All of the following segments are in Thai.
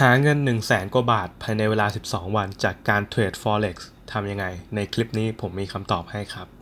หาเงิน 1 0 0 0 0แกว่าบาทภายในเวลา 12 วันจากการเทรด Forex ทำยังไง ในคลิปนี้ผมมีคำตอบให้ครับ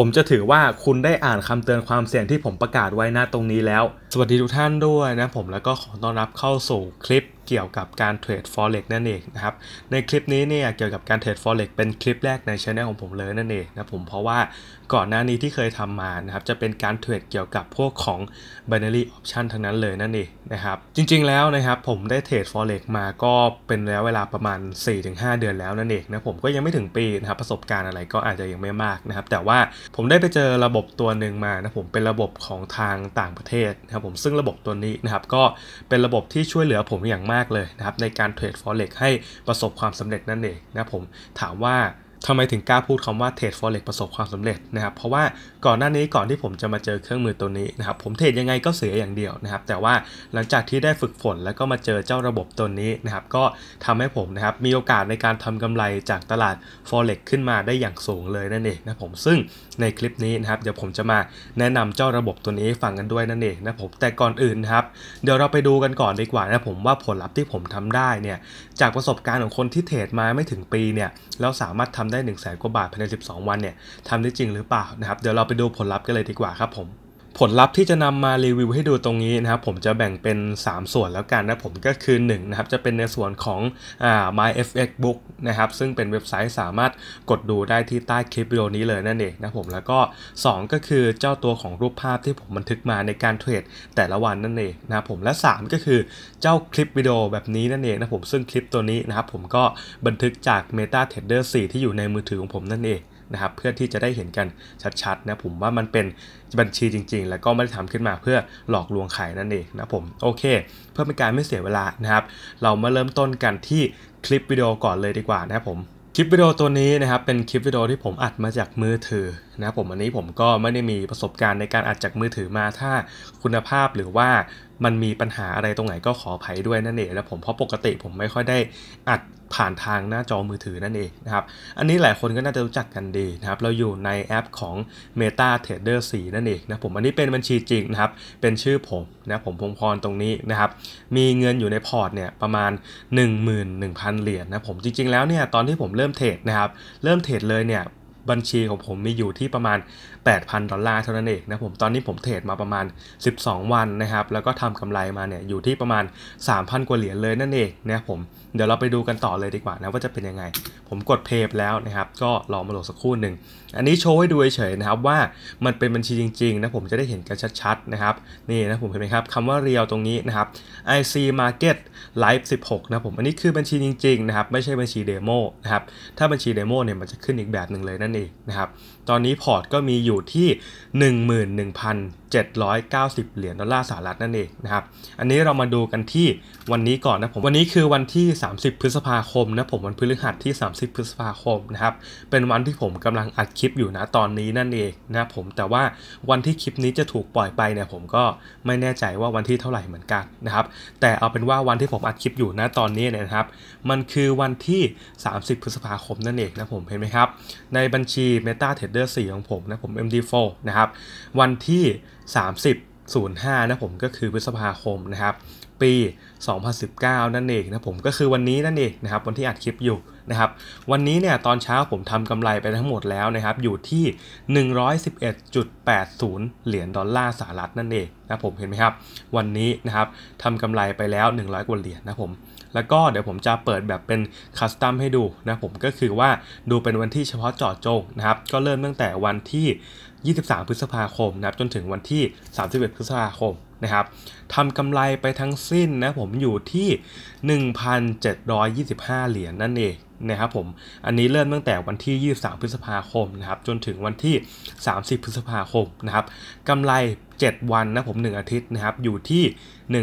ผมจะถือว่าคุณได้อ่านคำเตือนความเสี่ยงที่ผมประกาศไว้หน้าตรงนี้แล้ว สวัสดีทุกท่านด้วยนะผมแล้วก็ขอต้อนรับเข้าสู่คลิปเกี่ยวกับการเทรด forex นั่นเองนะครับ ในคลิปนี้เนี่ยเกี่ยวกับการเทรด forex เป็นคลิปแรกในช่องของผมเลยนั่นเองนะผมเพราะว่าก่อนหน้านี้ที่เคยทำมานะครับจะเป็นการเทรดเกี่ยวกับพวกของ binary option ทั้งนั้นเลยนั่นเองนะครับ จริง ๆแล้วนะครับผมได้เทรด forex มาก็เป็นแล้วเวลาประมาณ 4-5 เดือนแล้วนั่นเองนะผมก็ยังไม่ถึงปีนะครับประสบการณ์อะไรก็อาจจะยังไม่มากนะครับแต่ว่าผมได้ไปเจอระบบตัวหนึ่งมานะผมเป็นระบบของทางต่างประเทศนะครับผมซึ่งระบบตัวนี้นะครับก็เป็นระบบที่ช่วยเหลือผมอย่างมากากเลยนะครับในการเทรด Forex ให้ประสบความสำเร็จนั่นเองนะผม ถามว่าทำไมถึงกล้าพูดคำว่าเทรด Forex ประสบความสำเร็จนะครับเพราะว่าก่อนหน้านี้ก่อนที่ผมจะมาเจอเครื่องมือตัวนี้นะครับ ผมเทรดยังไงก็เสียอย่างเดียวนะครับ แต่ว่าหลังจากที่ได้ฝึกฝนแล้วก็มาเจอเจ้าระบบตัวนี้นะครับ ก็ทำให้ผมนะครับมีโอกาสในการทำกำไรจากตลาด forex ขึ้นมาได้อย่างสูงเลยนั่นเองนะผม ซึ่งในคลิปนี้นะครับเดี๋ยวผมจะมาแนะนำเจ้าระบบตัวนี้ฟังกันด้วยนั่นเองนะผม แต่ก่อนอื่นนะครับเดี๋ยวเราไปดูกันก่อนดีกว่านะผมว่าผลลัพธ์ที่ผมทำได้เนี่ยจากประสบการณ์ของคนที่เทรดมาไม่ถึงปีเนี่ยเราสามารถทำได้1นึ่งแสนกว่าบาทภายใน12 วันเนี่ยทำได้จริงหรือเปล่านะครับเดี๋ยวเราไปดูผลลัพธ์กันเลยดีกว่าครับผม ผลลัพธ์ที่จะนำมารีวิวให้ดูตรงนี้นะครับ ผมจะแบ่งเป็น 3 ส่วนแล้วกันนะ ผมก็คือ 1 นะครับจะเป็นในส่วนของอ่า my fx book นะครับซึ่งเป็นเว็บไซต์สามารถกดดูได้ที่ใต้คลิปวิดีโอนี้เลยนั่นเองนะผมแล้วก็ 2 ก็คือเจ้าตัวของรูปภาพที่ผมบันทึกมาในการเทรดแต่ละวันนั่นเองนะผมและ 3 ก็คือเจ้าคลิปวิดีโอแบบนี้นั่นเองนะผมซึ่งคลิปตัวนี้นะครับผมก็บันทึกจาก MetaTrader 4 ที่อยู่ในมือถือของผมนั่นเองนะครับเพื่อที่จะได้เห็นกันชัดๆนะผมว่ามันเป็นบัญชีจริง ๆ แล้วก็ไม่ได้ทำขึ้นมาเพื่อหลอกลวงใครนั่นเองนะผมโอเคเพื่อเป็นการไม่เสียเวลานะครับเรามาเริ่มต้นกันที่คลิปวิดีโอก่อนเลยดีกว่านะผมคลิปวิดีโอตัวนี้นะครับเป็นคลิปวิดีโอที่ผมอัดมาจากมือถือนะผมอันนี้ผมก็ไม่ได้มีประสบการณ์ในการอัดจากมือถือมาถ้าคุณภาพหรือว่ามันมีปัญหาอะไรตรงไหนก็ขออภัยด้วยนั่นเองนะผมเพราะปกติผมไม่ค่อยได้อัดผ่านทางหน้าจอมือถือนั่นเองนะครับ อันนี้หลายคนก็น่าจะรู้จักกันดีนะครับ เราอยู่ในแอปของ Meta Trader 4 นั่นเองนะผมอันนี้เป็นบัญชีจริงนะครับ เป็นชื่อผมนะผมพงพรตรงนี้นะครับ มีเงินอยู่ในพอร์ตเนี่ยประมาณ 11,000 เหรียญนนะผมจริง ๆ แล้วเนี่ยตอนที่ผมเริ่มเทรดนะครับเริ่มเทรดเลยเนี่ยบัญชีของผมมีอยู่ที่ประมาณ 8,000 ดอลลาร์เท่านั้นเองนะผมตอนนี้ผมเทรดมาประมาณ 12 วันนะครับแล้วก็ทำกำไรมาเนี่ยอยู่ที่ประมาณ 3,000กว่าเหรียญเลยนั่นเองนะผมเดี๋ยวเราไปดูกันต่อเลยดีกว่านะว่าจะเป็นยังไง ผมกดเพลย์แล้วนะครับก็รอมาโหลดสักครู่หนึ่งอันนี้โชว์ให้ดูเฉยๆนะครับว่ามันเป็นบัญชีจริงๆนะผมจะได้เห็นกันชัดๆนะครับนี่นะผมเห็นไหมครับคำว่าเรียวตรงนี้นะครับ IC Market Live 16 นะผมอันนี้คือบัญชีจริงๆนะครับไม่ใช่บัญชีเดโมนะครับถ้าบัญชีเดโมเนี่ยมันจะขึ้นอีกแบบหนึ่งเลยนั่นเองนะครับตอนนี้พอร์ตก็มีอยู่ที่ 11,790 เหรียญดอลลาร์สหรัฐนั่นเองนะครับอันนี้เรามาดูกันที่วันนี้ก่อนนะผมวันนี้คือวันที่ 30 พฤษภาคมนะผมวันพฤหัสที่ 30 พฤษภาคมนะครับเป็นวันที่ผมกำลังอัดคลิปอยู่นะตอนนี้นั่นเองนะผมแต่ว่าวันที่คลิปนี้จะถูกปล่อยไปเนี่ยผมก็ไม่แน่ใจว่าวันที่เท่าไหร่เหมือนกันนะครับแต่เอาเป็นว่าวันที่ผมอัดคลิปอยู่นะตอนนี้เนี่ยนะครับ มันคือวันที่ 30 พฤษภาคมนั่นเองนะผมเห็นไหมครับในบัญชี Meta Trader 4 ของผมนะผม MD4 นะครับวันที่ 30 05 นะผมก็คือพฤษภาคมนะครับ ปี 2019 นั่นเองนะผมก็คือวันนี้นั่นเองนะครับวันที่อัดคลิปอยู่นะครับวันนี้เนี่ยตอนเช้าผมทำกำไรไปทั้งหมดแล้วนะครับอยู่ที่ 111.80 เหรียญดอลลาร์สหรัฐนั่นเองนะผมเห็นไหมครับ วันนี้นะครับทำกำไรไปแล้ว 100 กว่าเหรียญนะผมแล้วก็เดี๋ยวผมจะเปิดแบบเป็นคัสตัมให้ดูนะผมก็คือว่าดูเป็นวันที่เฉพาะจอดจงนะครับก็เริ่มตั้งแต่วันที่ 23 พฤษภาคมนะครับจนถึงวันที่ 31 พฤษภาคมนะครับทำกำไรไปทั้งสิ้นนะผมอยู่ที่ 1,725 เหรียญนนั่นเองนะครับผม อันนี้เริ่มตั้งแต่วันที่ 23 พฤษภาคมนะครับจนถึงวันที่ 30 พฤษภาคมนะครับกำไร 7 วันนะผม1อาทิตย์นะครับอยู่ที่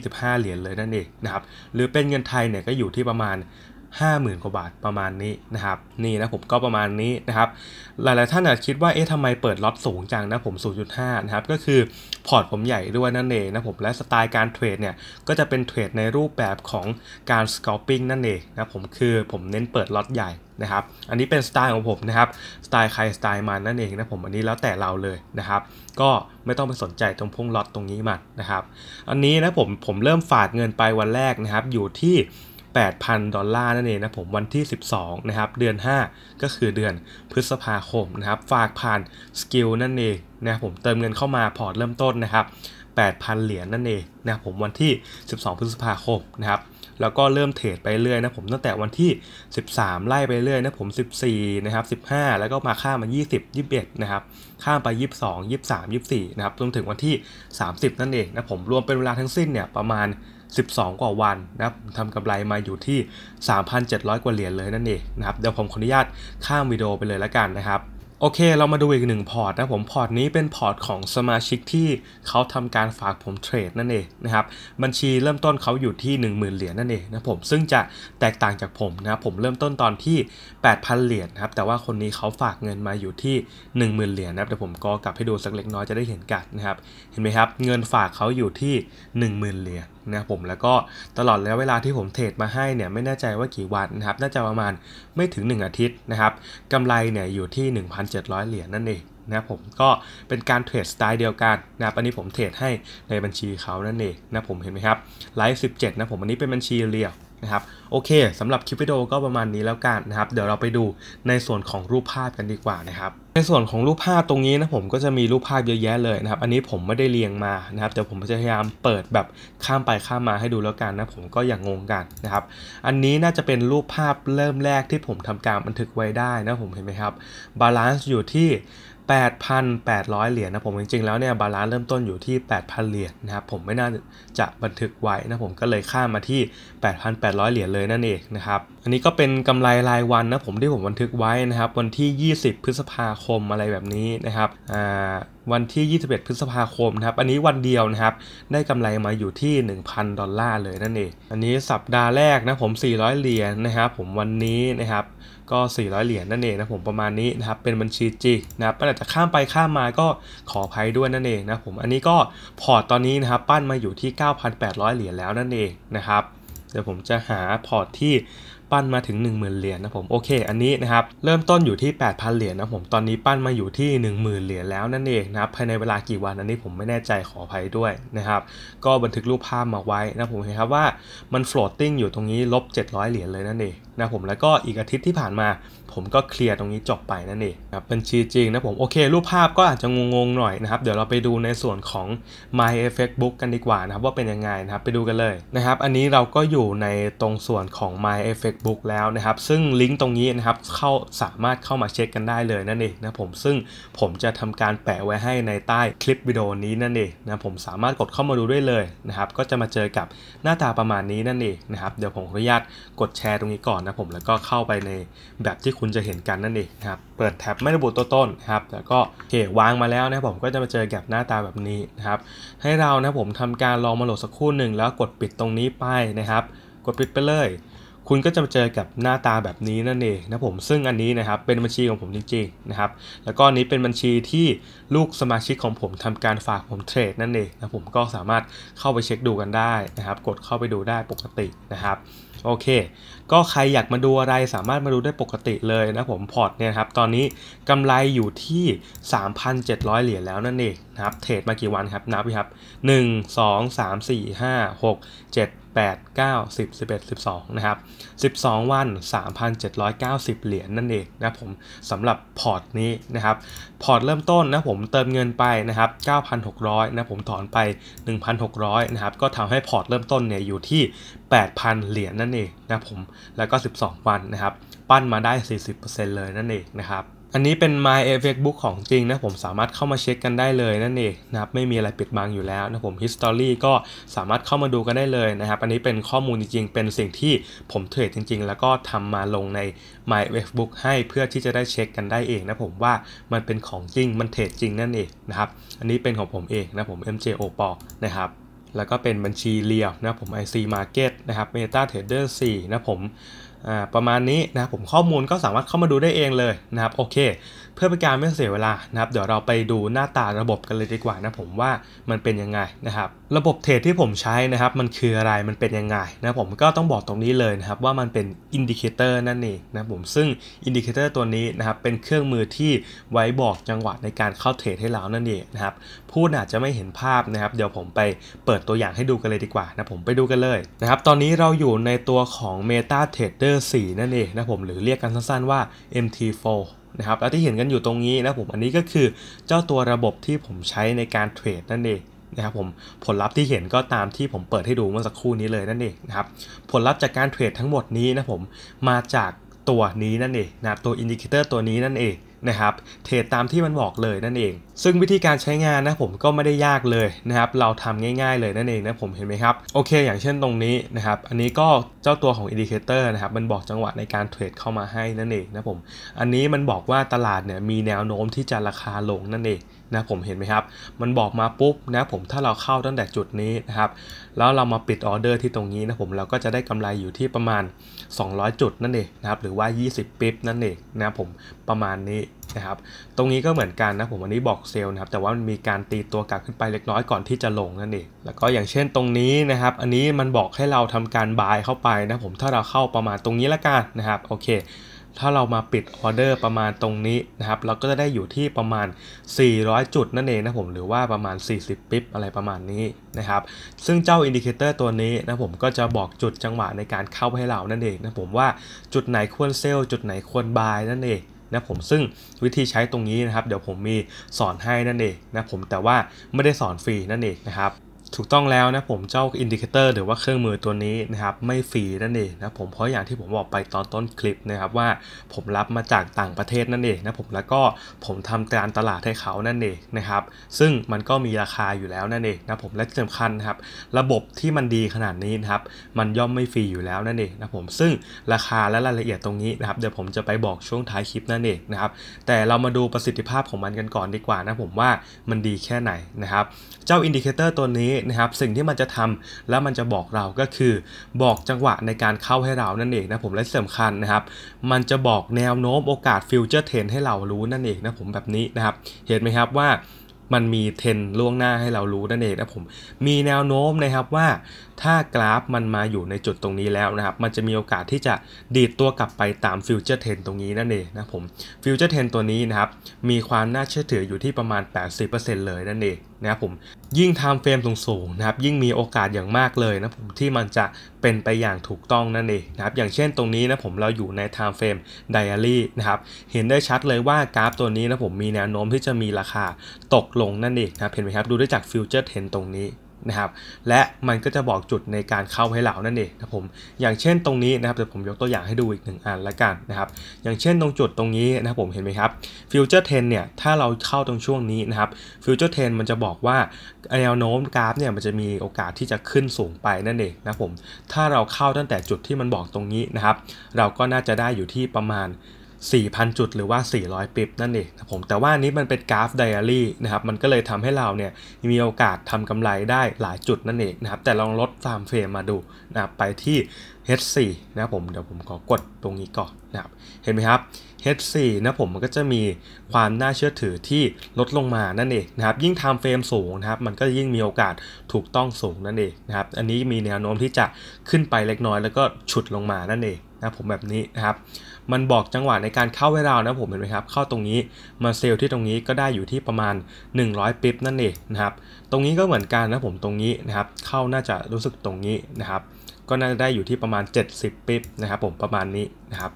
1,725 เหรียญเลยนั่นเองนะครับหรือเป็นเงินไทยเนี่ยก็อยู่ที่ประมาณ50,000กว่าบาทประมาณนี้นะครับ นี่นะผมก็ประมาณนี้นะครับหลายๆท่านอาจคิดว่าเอ๊ะทำไมเปิดล็อตสูงจังนะผม0.5นะครับ ก็คือพอร์ตผมใหญ่ด้วยนั่นเองนะผมและสไตล์การเทรดเนี่ยก็จะเป็นเทรดในรูปแบบของการสกอปปิ้งนั่นเองนะผมคือผมเน้นเปิดล็อตใหญ่นะครับอันนี้เป็นสไตล์ของผมนะครับ สไตล์ใครสไตล์มันนั่นเองนะผมอันนี้แล้วแต่เราเลยนะครับก็ไม่ต้องไปสนใจตรงพุ่งล็อตตรงนี้มันนะครับอันนี้นะผมผมเริ่มฝากเงินไปวันแรกนะครับ อยู่ที่8,000 ดอลลาร์นั่นเองนะผมวันที่ 12 นะครับเดือน 5 ก็คือเดือนพฤษภาคมนะครับฝากผ่านสกิลนั่นเองนะผมเติมเงินเข้ามาพอร์ตเริ่มต้นนะครับ 8,000 เหรียญนั่นเองนะผมวันที่ 12 พฤษภาคมนะครับแล้วก็เริ่มเทรดไปเรื่อยนะผมตั้งแต่วันที่ 13 ไล่ไปเรื่อยนะผม 14 นะครับ 15 แล้วก็มาข้ามมา 20 21 นะครับข้ามไป 22 23 24 นะครับจนถึงวันที่ 30 นั่นเองนะผมรวมเป็นเวลาทั้งสิ้นเนี่ยประมาณ12 กว่าวันนะครับทำกำไรมาอยู่ที่ 3,700 กว่าเหรียญเลยนั่นเองนะครับเดี๋ยวผมขออนุญาตข้ามวิดีโอไปเลยละกันนะครับโอเค เรามาดูอีกหนึ่งพอร์ตนะผมพอร์ตนี้เป็นพอร์ตของสมาชิกที่เขาทำการฝากผมเทรดนั่นเองนะครับบัญชีเริ่มต้นเขาอยู่ที่ 10,000 เหรียญนั่นเองนะผมซึ่งจะแตกต่างจากผมนะผมเริ่มต้นตอนที่ 8,000 เหรียญครับแต่ว่าคนนี้เขาฝากเงินมาอยู่ที่ 10,000 เหรียญนะครับเดี๋ยวผมก็กลับให้ดูสักเล็กน้อยจะได้เห็นกันนะครับเห็นไหมครับเงินฝากเขาอยู่ที่ 10,000 เหรียญนะครับผมแล้วก็ตลอดระยะเวลาที่ผมเทรดมาให้เนี่ยไม่แน่ใจว่ากี่วันนะครับ น่าจะประมาณไม่ถึง 1 อาทิตย์นะครับกำไรเนี่ยอยู่ที่ 1,700 เหรียญนั่นเองนะผมก็เป็นการเทรดสไตล์เดียวกันนะครับอันนี้ผมเทรดให้ในบัญชีเขานั่นเองนะผมเห็นไหมครับไลฟ์17 นะผมอันนี้เป็นบัญชีเรียวะครับโอเคสำหรับคลิปวิดีโอก็ประมาณนี้แล้วกันนะครับเดี๋ยวเราไปดูในส่วนของรูปภาพกันดีกว่านะครับ ในส่วนของรูปภาพตรงนี้นะผมก็จะมีรูปภาพเยอะแยะเลยนะครับ อันนี้ผมไม่ได้เรียงมานะครับแต่ผมจะพยายามเปิดแบบข้ามไปข้ามมาให้ดูแล้วกันนะผมก็อย่างงงกันนะครับอันนี้น่าจะเป็นรูปภาพเริ่มแรกที่ผมทำการบันทึกไว้ได้นะผมเห็นไหมครับบาลานซ์อยู่ที่8,800 เหรียญนะผมจริง ๆแล้วเนี่ยบาลานซ์เริ่มต้นอยู่ที่ 8,000 เหรียญนะครับผมไม่น่าจะบันทึกไว้นะผมก็เลยข้ามมาที่ 8,800 เหรียญเลยนั่นเองนะครับอันนี้ก็เป็นกำไรรายวันนะผมที่ผมบันทึกไว้นะครับวันที่ 20 พฤษภาคมอะไรแบบนี้นะครับอ่าวันที่21พฤษภาคมนะครับ อันนี้วันเดียวนะครับ ได้กำไรมาอยู่ที่ 1,000ดอลลาร์เลยนั่นเอง อันนี้สัปดาห์แรกนะผม 400 เหรียญนนะครับผมวันนี้นะครับ ก็400เหรียญนนั่นเองนะผมประมาณนี้นะครับเป็นบัญชีจิงนะครับอาจจะข้ามไปข้ามมาก็ขออภัยด้วยนั่นเองนะผม อันนี้ก็พอร์ตตอนนี้นะครับปั้นมาอยู่ที่ 9,800 เหรียญแล้วนั่นเองนะครับ เดี๋ยวผมจะหาพอร์ตที่ปั้นมาถึง 10,000 เหรียญนะผมโอเคอันนี้นะครับเริ่มต้นอยู่ที่ 8,000 เหรียญนะผมตอนนี้ปั้นมาอยู่ที่ 10,000 เหรียญแล้วนั่นเองนะครับภายในเวลากี่วันอันนี้ผมไม่แน่ใจขออภัยด้วยนะครับก็บันทึกรูปภาพมาไว้นะผมเห็นครับว่ามัน floating อยู่ตรงนี้ลบ 700 เหรียญเลยนั่นเองนะผมแล้วก็อีกอาทิตย์ที่ผ่านมาผมก็เคลียร์ตรงนี้จบไปนั่นเองครับบัญชีจริงนะผมโอเค รูปภาพก็อาจจะงงๆ หน่อยนะครับเดี๋ยวเราไปดูในส่วนของ My Effect Book กันดีกว่านะครับว่าเป็นยังไงนะครับไปดูกันเลยนะครับ อันนี้เราก็อยู่ในตรงส่วนของ My Effect Book แล้วนะครับ ซึ่งลิงก์ตรงนี้นะครับเข้าสามารถเข้ามาเช็คกันได้เลยนั่นเองนะผมซึ่งผมจะทำการแปะไว้ให้ในใต้คลิปวิดีโอนี้นั่นเองนะผมสามารถกดเข้ามาดูได้เลยนะครับ ก็จะมาเจอกับหน้าตาประมาณนี้นั่นเองนะครับเดี๋ยวผมขออนุญาตกดแชร์ตรงนี้ก่อนนะผมแล้วก็เข้าไปในแบบที่คุณคุณจะเห็นกันนั่นเองครับ เปิดแท็บไม่ระบุตัวต้นครับ แล้วก็เขวางมาแล้วนะผมก็จะมาเจอแกบหน้าตาแบบนี้นะครับ ให้เรานะผมทำการลองมาโหลดสักครู่หนึ่งแล้วกดปิดตรงนี้ไปนะครับ กดปิดไปเลย คุณก็จะมาเจอกับหน้าตาแบบนี้นั่นเองนะผม ซึ่งอันนี้นะครับเป็นบัญชีของผมจริงๆนะครับ แล้วก็นี้เป็นบัญชีที่ลูกสมาชิกของผมทำการฝากผมเทรดนั่นเองนะผมก็สามารถเข้าไปเช็คดูกันได้นะครับ กดเข้าไปดูได้ปกตินะครับโอเค ก็ใครอยากมาดูอะไรสามารถมาดูได้ปกติเลยนะผมพอร์ตเนี่ยครับ ตอนนี้กำไรอยู่ที่ 3,700 เหรียญแล้วนั่นเองนะครับ เทรดมากี่วันครับนับครับ 1 2 3 4 5 6 7 8 9 10 11 12นะครับ12 วัน 3,790 เหรียญนั่นเองนะผมสำหรับพอร์ตนี้นะครับ พอร์ตเริ่มต้นนะผมเติมเงินไปนะครับ9,600นะผมถอนไป 1,600นะครับก็ทำให้พอร์ตเริ่มต้นเนี่ยอยู่ที่ 8,000 เหรียญนั่นเองนะผมแล้วก็ 12 วันนะครับ ปั้นมาได้ 40%เลยนั่นเองนะครับอันนี้เป็น My a f e c t Book ของจริงนะผมสามารถเข้ามาเช็คกันได้เลยนั่นเองนะครับไม่มีอะไรปิดบังอยู่แล้วนะผม History ก็สามารถเข้ามาดูกันได้เลยนะครับ อันนี้เป็นข้อมูลจริงๆเป็นสิ่งที่ผมเทรดจริง ๆ แล้วก็ทำมาลงใน My a f e c t Book ให้เพื่อที่จะได้เช็คกันได้เองนะผมว่ามันเป็นของจริง มันเทรดจริงนั่นเองนะครับ อันนี้เป็นของผมเองนะผม MJO ปอนะครับแล้วก็เป็นบัญชีเรียวนะผม IC Market นะครับ MetaTrader 4 นะผมประมาณนี้นะครับผมข้อมูลก็สามารถเข้ามาดูได้เองเลยนะครับโอเคเพื่อเป็นการไม่เสียเวลานะครับ เดี๋ยวเราไปดูหน้าตาระบบกันเลยดีกว่านะผมว่ามันเป็นยังไงนะครับระบบเทรดที่ผมใช้นะครับมันคืออะไรมันเป็นยังไงนะผมก็ต้องบอกตรงนี้เลยนะครับว่ามันเป็นอินดิเคเตอร์นั่นเองนะผมซึ่งอินดิเคเตอร์ตัวนี้นะครับเป็นเครื่องมือที่ไว้บอกจังหวะในการเข้าเทรดให้เรานั่นเองนะครับพูดอาจจะไม่เห็นภาพนะครับ เดี๋ยวผมไปเปิดตัวอย่างให้ดูกันเลยดีกว่านะผมไปดูกันเลยนะครับตอนนี้เราอยู่ในตัวของ MetaTrader 4 นั่นเองนะผมหรือเรียกกันสั้นๆว่า MT4 นะครับ และที่เห็นกันอยู่ตรงนี้นะผม อันนี้ก็คือเจ้าตัวระบบที่ผมใช้ในการเทรดนั่นเองนะครับผม ผลลัพธ์ที่เห็นก็ตามที่ผมเปิดให้ดูเมื่อสักครู่นี้เลยนั่นเองนะครับ ผลลัพธ์จากการเทรดทั้งหมดนี้นะผม มาจากตัวนี้นั่นเองนะตัวอินดิเคเตอร์ตัวนี้นั่นเองนะครับเทรดตามที่มันบอกเลยนั่นเอง ซึ่งวิธีการใช้งานนะผมก็ไม่ได้ยากเลยนะครับเราทำง่ายๆเลยนั่นเองนะผมเห็นไหมครับโอเคอย่างเช่นตรงนี้นะครับ อันนี้ก็เจ้าตัวของอินดิเคเตอร์นะครับมันบอกจังหวะในการเทรดเข้ามาให้นั่นเองนะผม อันนี้มันบอกว่าตลาดเนี่ยมีแนวโน้มที่จะราคาลงนั่นเองนะผมเห็นไหมครับมันบอกมาปุ๊บนะผมถ้าเราเข้าตั้งแต่จุดนี้นะครับแล้วเรามาปิดออเดอร์ที่ตรงนี้นะผมเราก็จะได้กำไรอยู่ที่ประมาณ 200 จุดนั่นเองนะครับหรือว่า 20 ปิ๊บนั่นเองนะผมประมาณนี้นะครับตรงนี้ก็เหมือนกันนะผมวันนี้บอกเซลล์นะครับแต่ว่ามันมีการตีตัวกลับขึ้นไปเล็กน้อยก่อนที่จะลงนั่นเองแล้วก็อย่างเช่นตรงนี้นะครับอันนี้มันบอกให้เราทำการบายเข้าไปนะผมถ้าเราเข้าประมาณตรงนี้ละกันนะครับโอเคถ้าเรามาปิดออเดอร์ประมาณตรงนี้นะครับ เราก็จะได้อยู่ที่ประมาณ 400 จุดนั่นเองนะผมหรือว่าประมาณ 40 ปิ๊บอะไรประมาณนี้นะครับ ซึ่งเจ้าอินดิเคเตอร์ตัวนี้นะผมก็จะบอกจุดจังหวะในการเข้าให้เรานั่นเองนะผมว่าจุดไหนควรเซลล์จุดไหนควรบายนั่นเองนะผมซึ่งวิธีใช้ตรงนี้นะครับ เดี๋ยวผมมีสอนให้นั่นเองนะผมแต่ว่าไม่ได้สอนฟรีนั่นเองนะครับถูกต้องแล้วนะผมเจ้าอินดิเคเตอร์หรือว่าเครื่องมือตัวนี้นะครับไม่ฟรีนั่นเองนะผมเพราะอย่างที่ผมบอกไปตอนต้นคลิปนะครับว่าผมรับมาจากต่างประเทศนั่นเองนะผมแล้วก็ผมทำการตลาดให้เขานั่นเองนะครับซึ่งมันก็มีราคาอยู่แล้วนั่นเองนะผมและที่สำคัญนะครับระบบที่มันดีขนาดนี้นะครับมันย่อมไม่ฟรีอยู่แล้วนั่นเองนะผมซึ่งราคาและรายละเอียดตรงนี้นะครับเดี๋ยวผมจะไปบอกช่วงท้ายคลิปนั่นเองนะครับแต่เรามาดูประสิทธิภาพของมันกันก่อนดีกว่านะผมว่ามันดีแค่ไหนนะครับเจ้าอินดิเคเตอร์ตัวนี้นะครับสิ่งที่มันจะทำแล้วมันจะบอกเราก็คือ บอกจังหวะในการเข้าให้เรานั่นเองนะผมและสำคัญนะครับมันจะบอกแนวโน้มโอกาสฟิวเจอร์เทนให้เรารู้นั่นเองนะผมแบบนี้นะครับเห็นไหมครับว่ามันมีเทนล่วงหน้าให้เรารู้นั่นเองนะผมมีแนวโน้มนะครับว่า ถ้ากราฟมันมาอยู่ในจุดตรงนี้แล้วนะครับ มันจะมีโอกาสที่จะดีดตัวกลับไปตามฟิวเจอร์เทนตรงนี้นั่นเองนะผมฟิวเจอร์เทนตัวนี้นะครับมีความน่าเชื่อถืออยู่ที่ประมาณ 80%เลยนั่นเองนะครับผมยิ่งทำเฟรมสูงๆนะครับยิ่งมีโอกาสอย่างมากเลยนะผมที่มันจะเป็นไปอย่างถูกต้องนั่นเองนะครับอย่างเช่นตรงนี้นะผมเราอยู่ในไทม์เฟรมไดอารี่นะครับเห็นได้ชัดเลยว่ากราฟตัวนี้นะผมมีแนวโน้มที่จะมีราคาตกลงนั่นเองนะครับเห็นไหมครับดูได้จากฟิวเจอร์เทนตรงนี้นะครับและมันก็จะบอกจุดในการเข้าให้เรานั่นเองนะผมอย่างเช่นตรงนี้นะครับเดี๋ยวผมยกตัวอย่างให้ดูอีกหนึ่งอันละกันนะครับอย่างเช่นตรงจุดตรงนี้นะครับผมเห็นไหมครับฟิวเจอร์เทนเนี่ยถ้าเราเข้าตรงช่วงนี้นะครับฟิวเจอร์เทนมันจะบอกว่าแนวโน้มกราฟเนี่ยมันจะมีโอกาสที่จะขึ้นสูงไปนั่นเองนะผมถ้าเราเข้าตั้งแต่จุดที่มันบอกตรงนี้นะครับเราก็น่าจะได้อยู่ที่ประมาณ4,000 จุดหรือว่า 400 ปิบนั่นเองนะผมแต่ว่านี้มันเป็นกราฟไดอารี่นะครับมันก็เลยทำให้เราเนี่ยมีโอกาสทำกำไรได้หลายจุดนั่นเองนะครับแต่ลองลดตามเฟรมมาดูนะครับไปที่ H4 นะผม เดี๋ยวผมขอกดตรงนี้ก่อนนะครับเห็นไหมครับ H4 นะผมมันก็จะมีความน่าเชื่อถือที่ลดลงมานั่นเองนะครับยิ่งไทม์เฟรมสูงนะครับมันก็ยิ่งมีโอกาสถูกต้องสูงนั่นเองนะครับอันนี้มีแนวโน้มที่จะขึ้นไปเล็กน้อยแล้วก็ฉุดลงมานั่นเองนะผมแบบนี้นะครับ มันบอกจังหวะในการเข้าไว้านะผมเห็นไหมครับ เข้าตรงนี้มาเซลที่ตรงนี้ก็ได้อยู่ที่ประมาณ 100 ปิ๊บนั่นเองนะครับ ตรงนี้ก็เหมือนกันนะผมตรงนี้นะครับ เข้าน่าจะรู้สึกตรงนี้นะครับ ก็น่าจะได้อยู่ที่ประมาณ 70ปิบนะครับ ผมประมาณนี้นะครับ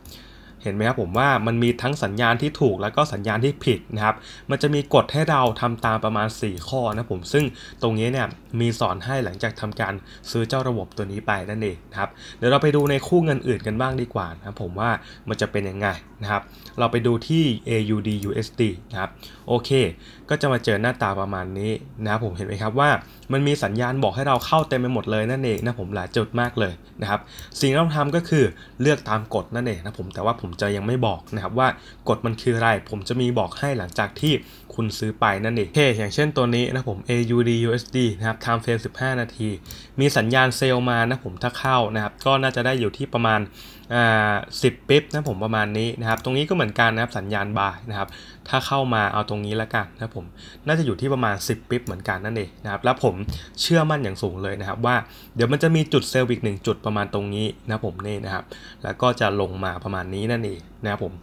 เห็นไหมครับผมว่ามันมีทั้งสัญญาณที่ถูกแล้วก็สัญญาณที่ผิดนะครับ มันจะมีกฎให้เราทำตามประมาณ 4 ข้อนะผม ซึ่งตรงนี้เนี่ยมีสอนให้หลังจากทำการซื้อเจ้าระบบตัวนี้ไปนั่นเองนะครับเดี๋ยวเราไปดูในคู่เงินอื่นกันบ้างดีกว่านะผมว่ามันจะเป็นยังไงนะครับเราไปดูที่ AUD USD นะครับ โอเค ก็จะมาเจอหน้าตาประมาณนี้นะครับผมเห็นไหมครับว่ามันมีสัญญาณบอกให้เราเข้าเต็มไปหมดเลยนั่นเองนะผมหลายจุดมากเลยนะครับสิ่งที่ต้องทำก็คือเลือกตามกฎนั่นเองนะผมแต่ว่าผมจะยังไม่บอกนะครับว่ากฎมันคืออะไร ผมจะมีบอกให้หลังจากที่คุณซื้อไปนั่นเองเฮ้อย่างเช่นตัวนี้นะผม AUD USD นะครับ time frame 15 นาที มีสัญญาณเซลล์มานะผมถ้าเข้านะครับก็น่าจะได้อยู่ที่ประมาณอ่าสิบปิ๊บนะผมประมาณนี้นะครับตรงนี้ก็เหมือนกันนะครับสัญญาณ บายนะครับถ้าเข้ามาเอาตรงนี้แล้วกันนะผมน่าจะอยู่ที่ประมาณ10ปิ๊บเหมือนกันนั่นเองนะครับแล้วผมเชื่อมั่นอย่างสูงเลยนะครับว่าเดี๋ยวมันจะมีจุดเซลล์อีกหนึ่งจุดประมาณตรงนี้นะผมนี่นะครับแล้วก็จะลงมาประมาณนี้นั่นเองนะครับผม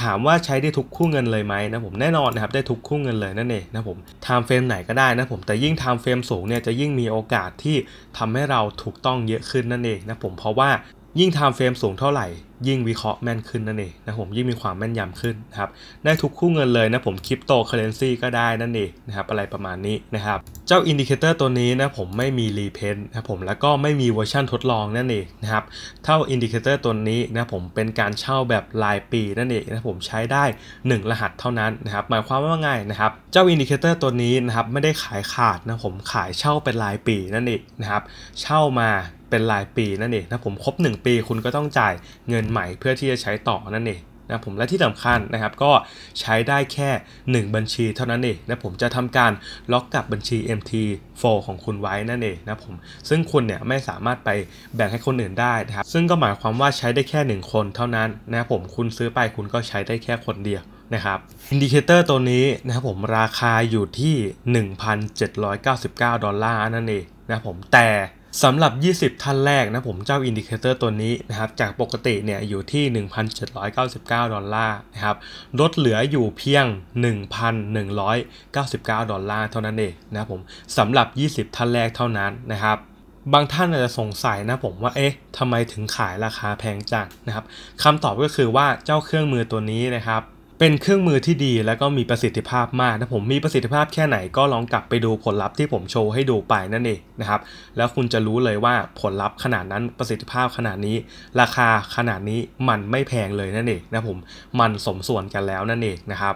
ถามว่าใช้ได้ทุกคู่เงินเลยไหมนะผมแน่นอนนะครับได้ทุกคู่เงินเลยนั่นเองนะผมไทม์เฟรมไหนก็ได้นะผมแต่ยิ่งไทม์เฟรมสูงเนี่ยจะยิ่งมีโอกาสที่ทำให้เราถูกต้องเยอะขึ้นนั่นเองนะผมเพราะว่ายิ่งไทม์เฟรมสูงเท่าไหร่ยิ่งวิเคราะห์แม่นขึ้นนั่นเองนะผมยิ่งมีความแม่นยำขึ้น นะครับ ได้ทุกคู่เงินเลยนะ ผมคริปโตเคอเรนซีก็ได้นั่นเองนะครับอะไรประมาณนี้นะครับ เจ้าอินดิเคเตอร์ตัวนี้นะผมไม่มีรีเพนนะผมแล้วก็ไม่มีเวอร์ชั่นทดลองนั่นเองนะครับ เท่าอินดิเคเตอร์ตัวนี้นะผมเป็นการเช่าแบบรายปีนั่นเองนะผมใช้ได้ 1 รหัสเท่านั้นนะครับหมายความว่าไงนะครับเจ้าอินดิเคเตอร์ตัวนี้นะครับไม่ได้ขายขาดนะผมขายเช่าเป็นรายปีนั่นเองนะครับเช่ามาเป็นรายปีนั่นเองนะผมครบ 1 ปีคุณก็ต้องจ่ายเงินใหม่เพื่อที่จะใช้ต่อนั่นเองนะผมและที่สำคัญนะครับก็ใช้ได้แค่1บัญชีเท่านั้นเองนะผมจะทำการล็อกกับบัญชี MT4 ของคุณไว้นั่นเองนะผมซึ่งคุณเนี่ยไม่สามารถไปแบ่งให้คนอื่นได้นะครับซึ่งก็หมายความว่าใช้ได้แค่ 1 คนเท่านั้นนะผมคุณซื้อไปคุณก็ใช้ได้แค่คนเดียวนะครับอินดิเคเตอร์ตัวนี้นะครับผมราคาอยู่ที่ 1,799 ดอลลาร์นั่นเองนะผมแต่สำหรับ 20 ท่านแรก นะ ผมเจ้า อินดิเคเตอร์ ตัวนี้ นะครับ จากปกติ เนี่ย อยู่ที่ 1,799 ดอลลาร์ นะครับ ลด เหลืออยู่เพียง 1,199 ดอลลาร์ เท่านั้นเอง นะผม สำหรับ 20 ท่านแรกเท่านั้นนะครับ บางท่านอาจจะสงสัยนะผมว่า เอ๊ะ ทำไมถึงขายราคาแพง จัง นะครับ คำตอบก็คือว่าเจ้าเครื่องมือตัวนี้นะครับเป็นเครื่องมือที่ดีและก็มีประสิทธิภาพมากถ้าผมมีประสิทธิภาพแค่ไหนก็ลองกลับไปดูผลลัพธ์ที่ผมโชว์ให้ดูไปนั่นเองนะครับแล้วคุณจะรู้เลยว่าผลลัพธ์ขนาดนั้นประสิทธิภาพขนาดนี้ ราคาขนาดนี้มันไม่แพงเลยนั่นเองนะผมมันสมส่วนกันแล้วนั่นเองนะครับ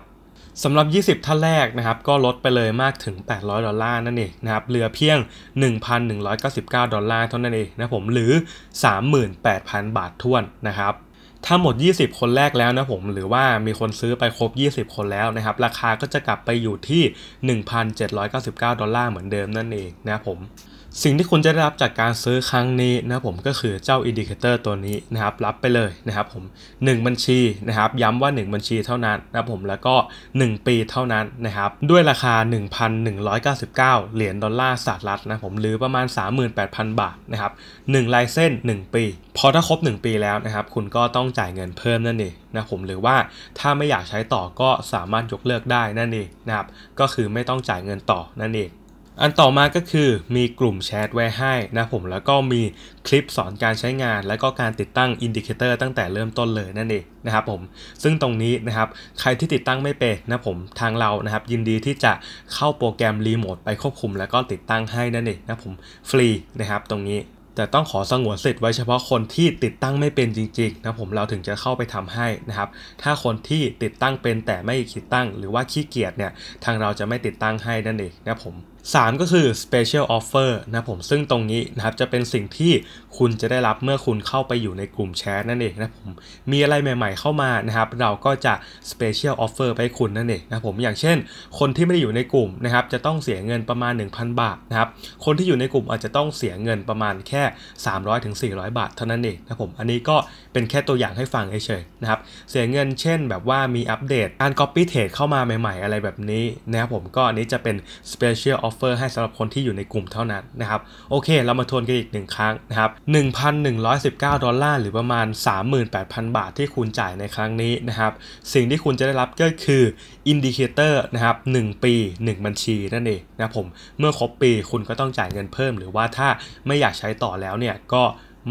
สำหรับ 20 ท่าแรกนะครับ ก็ลดไปเลยมากถึง 800ดอลลาร์นั่นเองนะครับเหลือเพียง1,199ดอลลาร์เท่านั้นเองนะผมหรือ 38,000 บาทท้วนนะครับถ้าหมด 20 คนแรกแล้วนะผมหรือว่ามีคนซื้อไปครบ 20 คนแล้วนะครับ ราคาก็จะกลับไปอยู่ที่ 1,799 ดอลลาร์เหมือนเดิมนั่นเองนะผมสิ่งที่คุณจะได้รับจากการซื้อครั้งนี้นะผมก็คือเจ้าอินดิเคเตอร์ตัวนี้นะครับ รับไปเลยนะครับผม 1 บัญชีนะครับ ย้ำว่า 1 บัญชีเท่านั้นนะผมแล้วก็ 1 ปีเท่านั้นนะครับ ด้วยราคา 1,199 เหรียญดอลลาร์สหรัฐนะผมหรือประมาณ 38,000 บาทนะครับ1ลายเส้น 1 ปี พอถ้าครบ 1 ปีแล้วนะครับ คุณก็ต้องจ่ายเงินเพิ่มนั่นเองนะผมหรือว่าถ้าไม่อยากใช้ต่อก็สามารถยกเลิกได้นั่นเองนะครับก็คือไม่ต้องจ่ายเงินต่อนั่นเองอันต่อมาก็คือมีกลุ่มแชทไว้ให้นะผมแล้วก็มีคลิปสอนการใช้งาน และก็การติดตั้งอินดิเคเตอร์ตั้งแต่เริ่มต้นเลยนั่นเองนะครับผมซึ่งตรงนี้นะครับใครที่ติดตั้งไม่เป็นนะผมทางเรานะครับยินดีที่จะเข้าโปรแกรมรีโมทไปควบคุมแล้วก็ติดตั้งให้นั่นเองนะผมฟรีนะครับตรงนี้ แต่ต้องขอสงวนสิทธิ์ไว้เฉพาะคนที่ติดตั้งไม่เป็นจริงๆนะผมเราถึงจะเข้าไปทำให้นะครับถ้าคนที่ติดตั้งเป็น แต่ไม่คิดตั้งหรือว่าขี้เกียจเนี่ยทางเราจะไม่ติดตั้งให้นั่นเองนะผม3 ก็คือ special offer นะผมซึ่งตรงนี้นะครับจะเป็นสิ่งที่คุณจะได้รับเมื่อคุณเข้าไปอยู่ในกลุ่มแชทนั่นเองนะผมมีอะไรใหม่ๆเข้ามานะครับเราก็จะ special offer ไปคุณนั่นเองนะผมอย่างเช่น คนที่ไม่ได้อยู่ในกลุ่มนะครับจะต้องเสียเงินประมาณ 1,000 บาทนะครับคนที่อยู่ในกลุ่มอาจจะต้องเสียเงินประมาณแค่ 3 0 0ร้อถึงสี่บาทเท่านั้นเองนะผมอันนี้ก็เป็นแค่ตัวอย่างให้ฟังเฉยๆนะครับเสียเงินเช่น แบบว่ามีอัปเดตการ copy trade เข้ามาใหม่ ๆ อะไรแบบนี้นะครับผมก็อันนี้จะเป็น special offer ฟเฟอร์ให้สำหรับคนที่อยู่ในกลุ่มเท่านั้นนะครับ โอเค เรามาทวนกันอีกหนึ่งครั้งนะครับ 1,119 ดอลลาร์หรือประมาณ 38,000 บาทที่คุณจ่ายในครั้งนี้นะครับ สิ่งที่คุณจะได้รับก็คืออินดิเคเตอร์นะครับ 1 ปี 1 บัญชีนั่นเองนะผมเมื่อครบปีคุณก็ต้องจ่ายเงินเพิ่ม หรือว่าถ้าไม่อยากใช้ต่อแล้วเนี่ยก็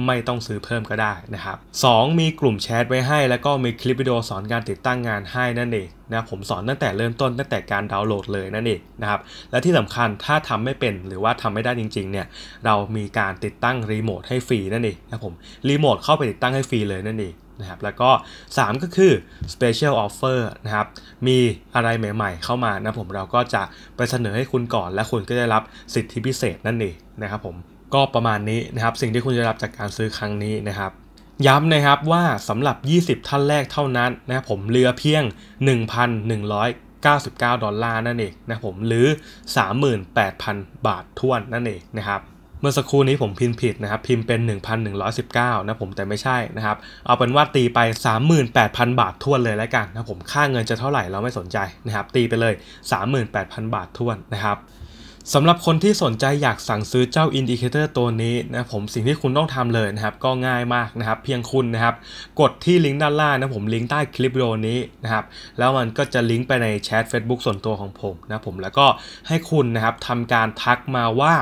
ไม่ต้องซื้อเพิ่มก็ได้นะครับ 2. มีกลุ่มแชทไว้ให้ แล้วก็มีคลิปวิดีโอสอนการติดตั้งงานให้นั่นเองนะผมสอนตั้งแต่เริ่มต้นตั้งแต่การดาวน์โหลดเลยนั่นเองนะครับและที่สำคัญถ้าทำไม่เป็นหรือว่าทำไม่ได้จริง ๆ เนี่ยเรามีการติดตั้งรีโมทให้ฟรีนั่นเองนะผมรีโมทเข้าไปติดตั้งให้ฟรีเลยนั่นเองนะครับแล้วก็ 3 ก็คือ special offer นะครับมีอะไรใหม่ๆเข้ามานะผมเราก็จะไปเสนอให้คุณก่อน และคุณก็ได้รับสิทธิพิเศษนั่นเองนะครับผมก็ประมาณนี้นะครับสิ่งที่คุณจะรับจากการซื้อครั้งนี้นะครับ ย้ำนะครับว่าสำหรับ 20 ท่านแรกเท่านั้นนะผมเรือเพียง 1,199 ดอลลาร์นั่นเองนะผมหรือ 38,000 บาททวนนั่นเองนะครับเมื่อสักครู่นี้ผมพิมพ์ผิดนะครับ พิมพ์เป็น 1,119 นะผมแต่ไม่ใช่นะครับเอาเป็นว่าตีไป 38,000 บาททวนเลยแล้วกันนะผมค่าเงินจะเท่าไหร่เราไม่สนใจนะครับ ตีไปเลย 38,000 บาททวนนะครับสำหรับคนที่สนใจอยากสั่งซื้อเจ้าอินดิเคเตอร์ตัวนี้นะผมสิ่งที่คุณต้องทำเลยนะครับก็ง่ายมากนะครับเพียงคุณนะครับกดที่ลิงก์ด้านล่างนะผมลิงก์ใต้คลิปวิดีโอนี้นะครับแล้วมันก็จะลิงก์ไปในแชท Facebook ส่วนตัวของผมนะผมแล้วก็ให้คุณนะครับทำการทักมาว่า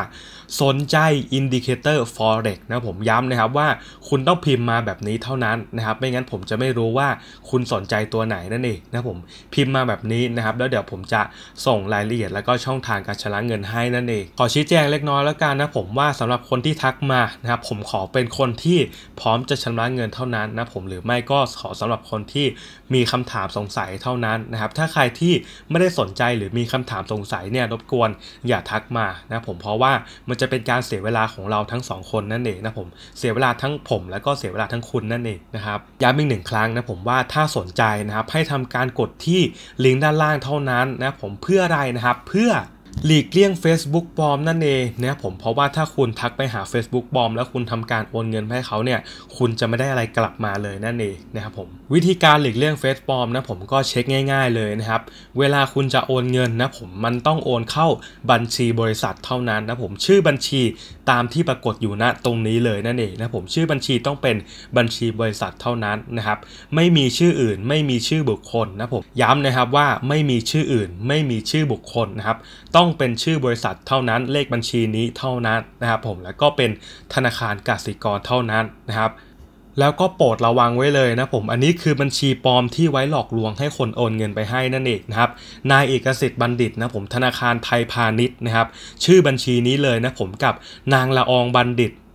สนใจ Indicator Forex นะผมย้ำนะครับว่าคุณต้องพิมพ์มาแบบนี้เท่านั้นนะครับไม่งั้นผมจะไม่รู้ว่าคุณสนใจตัวไหนนั่นเองนะผมพิมพ์มาแบบนี้นะครับแล้วเดี๋ยวผมจะส่งรายละเอียด แล้วก็ช่องทางการชำระเงินให้นั่นเองขอชี้แจงเล็กน้อยแล้วกันนะผมว่าสำหรับคนที่ทักมานะครับผมขอเป็นคนที่พร้อมจะชำระเงินเท่านั้นนะผมหรือไม่ก็ขอสำหรับคนที่มีคำถามสงสัยเท่านั้นนะครับ ถ้าใครที่ไม่ได้สนใจหรือมีคำถามสงสัยเนี่ยรบกวน อย่าทักมานะผมเพราะว่ามันจะเป็นการเสียเวลาของเราทั้ง2คนนั่นเองนะผมเสียเวลาทั้งผมแล้วก็เสียเวลาทั้งคุณนั่นเองนะครับย้ำอีกหนึ่งครั้งนะผมว่าถ้าสนใจนะครับให้ทำการกดที่ลิงก์ด้านล่างเท่านั้นนะผมเพื่ออะไรนะครับเพื่อหลีกเลี่ยง Facebook ปลอมนั่นเองนะผมเพราะว่าถ้าคุณทักไปหา Facebook ปลอมแล้วคุณทำการโอนเงินให้เขาเนี่ยคุณจะไม่ได้อะไรกลับมาเลยนั่นเองนะครับผมวิธีการหลีกเลี่ยงเฟซปลอมนะผมก็เช็คง่าย ๆ เลยนะครับเวลาคุณจะโอนเงินนะผมมันต้องโอนเข้าบัญชีบริษัทเท่านั้นนะผมชื่อบัญชีตามที่ปรากฏอยู่ณตรงนี้เลยนั่นเองนะผมชื่อบัญชีต้องเป็นบัญชีบริษัทเท่านั้นนะครับไม่มีชื่ออื่นไม่มีชื่อบุคคลนะผมย้ำนะครับว่าไม่มีชื่ออื่นไม่มีชื่อบุคคลนะครับต้องต้องเป็นชื่อบริษัทเท่านั้นเลขบัญชีนี้เท่านั้นนะครับผมแล้วก็เป็นธนาคารกสิกรเท่านั้นนะครับแล้วก็โปรดระวังไว้เลยนะผมอันนี้คือบัญชีปลอมที่ไว้หลอกลวงให้คนโอนเงินไปให้นั่นเองนะครับนายเอกสิทธิ์บัณฑิตนะผมธนาคารไทยพาณิชย์นะครับชื่อบัญชีนี้เลยนะผมกับนางละอองบัณฑิต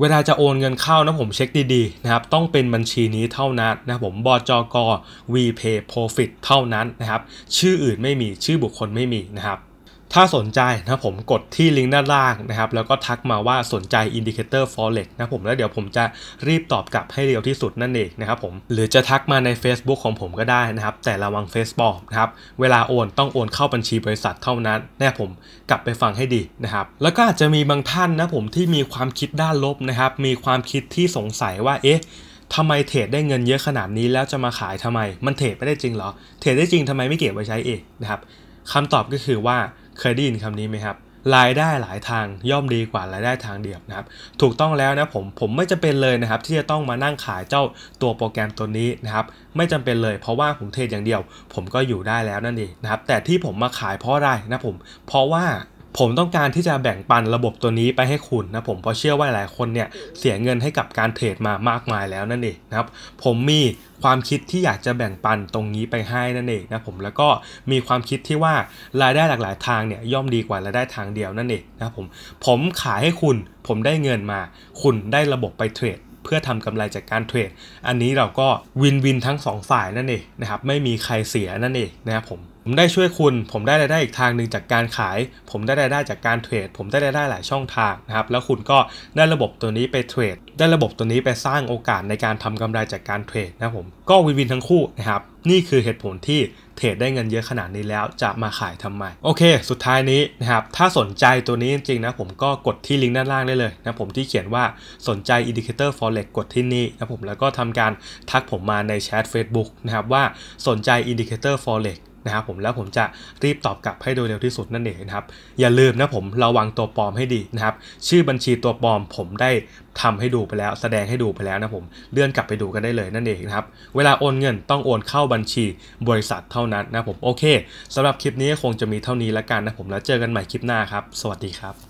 เวลาจะโอนเงินเข้านะผมเช็คดี ๆ นะครับ ต้องเป็นบัญชีนี้เท่านั้นนะผมบจก VPay Profit เท่านั้นนะครับ ชื่ออื่นไม่มีชื่อบุคคลไม่มีนะครับถ้าสนใจนะผมกดที่ลิงก์ด้านล่างนะครับแล้วก็ทักมาว่าสนใจอิน i เ d i c a t o r Forex นะผมแล้วเดี๋ยวผมจะรีบตอบกลับให้เร็วที่สุดนั่นเองนะครับผมหรือจะทักมาใน Facebook ของผมก็ได้นะครับแต่ระวังเฟซบอกนะครับเวลาโอนต้องโอนเข้าบัญชีบริษัทเท่านั้น แน่ผมกลับไปฟังให้ดีนะครับแล้วก็อาจจะมีบางท่านนะผมที่มีความคิดด้านลบนะครับมีความคิดที่สงสัยว่าเอ๊ะทำไมเทรดได้เงินเยอะขนาดนี้ แล้วจะมาขายทำไมมันเทรดไม่ได้จริงเหรอเทรดได้จริงทำไมไม่เก็บไว้ใช้เองนะครับคำตอบก็คือว่าเคยได้ยินคำนี้ไหมครับรายได้หลายทางย่อมดีกว่า รายได้ทางเดียวนะครับถูกต้องแล้วนะผมผมไม่จำเป็นเลยนะครับที่จะต้องมานั่งขายเจ้าตัวโปรแกรมตัวนี้นะครับไม่จำเป็นเลย เพราะว่าผมเทรดอย่างเดียว ผมก็อยู่ได้แล้วนั่นเองนะครับแต่ที่ผมมาขายเพราะอะไรนะผมเพราะว่าผมต้องการที่จะแบ่งปันระบบตัวนี้ไปให้คุณนะผม เพราะเชื่อว่าหลายคนเนี่ย เสียเงินให้กับการเทรดมามากมายแล้วนั่นเองนะครับ ผมมีความคิดที่อยากจะแบ่งปันตรงนี้ไปให้นั่นเองนะผมแล้วก็มีความคิดที่ว่ารายได้หลากหลายทางเนี่ยย่อมดีกว่ารายได้ทางเดียวนั่นเองนะผมผมขายให้คุณ ผมได้เงินมาคุณได้ระบบไปเทรดเพื่อทำกำไรจากการเทรดอันนี้เราก็วินวินทั้ง2ฝ่ายนั่นเองนะครับไม่มีใครเสียนั่นเองนะครับผมผมได้ช่วยคุณ ผมได้รายได้อีกทางหนึ่งจากการขาย ผมได้รายได้จากการเทรด ผมได้รายได้หลายช่องทางนะครับ แล้วคุณก็ได้ระบบตัวนี้ไปเทรด ได้ระบบตัวนี้ไปสร้างโอกาสในการทำกำไรจากการเทรดนะผม ก็วินวินทั้งคู่นะครับ นี่คือเหตุผลที่เทรดได้เงินเยอะขนาดนี้แล้วจะมาขายทำไม โอเค สุดท้ายนี้นะครับ ถ้าสนใจตัวนี้จริงๆนะ ผมก็กดที่ลิงก์ด้านล่างได้เลยนะผมที่เขียนว่าสนใจ Indicator Forex กดที่นี่นะผม แล้วก็ทำการทักผมมาในแชท Facebook นะครับว่าสนใจ Indicator Forex นะครับผมแล้วผมจะรีบตอบกลับให้โดยเร็วที่สุดนั่นเองนะครับอย่าลืมนะผมระวังตัวปลอมให้ดีนะครับชื่อบัญชีตัวปลอม ผมได้ทำให้ดูไปแล้ว แสดงให้ดูไปแล้วนะผมเลื่อนกลับไปดูกันได้เลยนั่นเองนะครับเวลาโอนเงินต้องโอนเข้าบัญชีบริษัทเท่านั้นนะผม โอเค สำหรับคลิปนี้คงจะมีเท่านี้แล้วกันนะผมแล้วเจอกันใหม่คลิปหน้าครับ สวัสดีครับ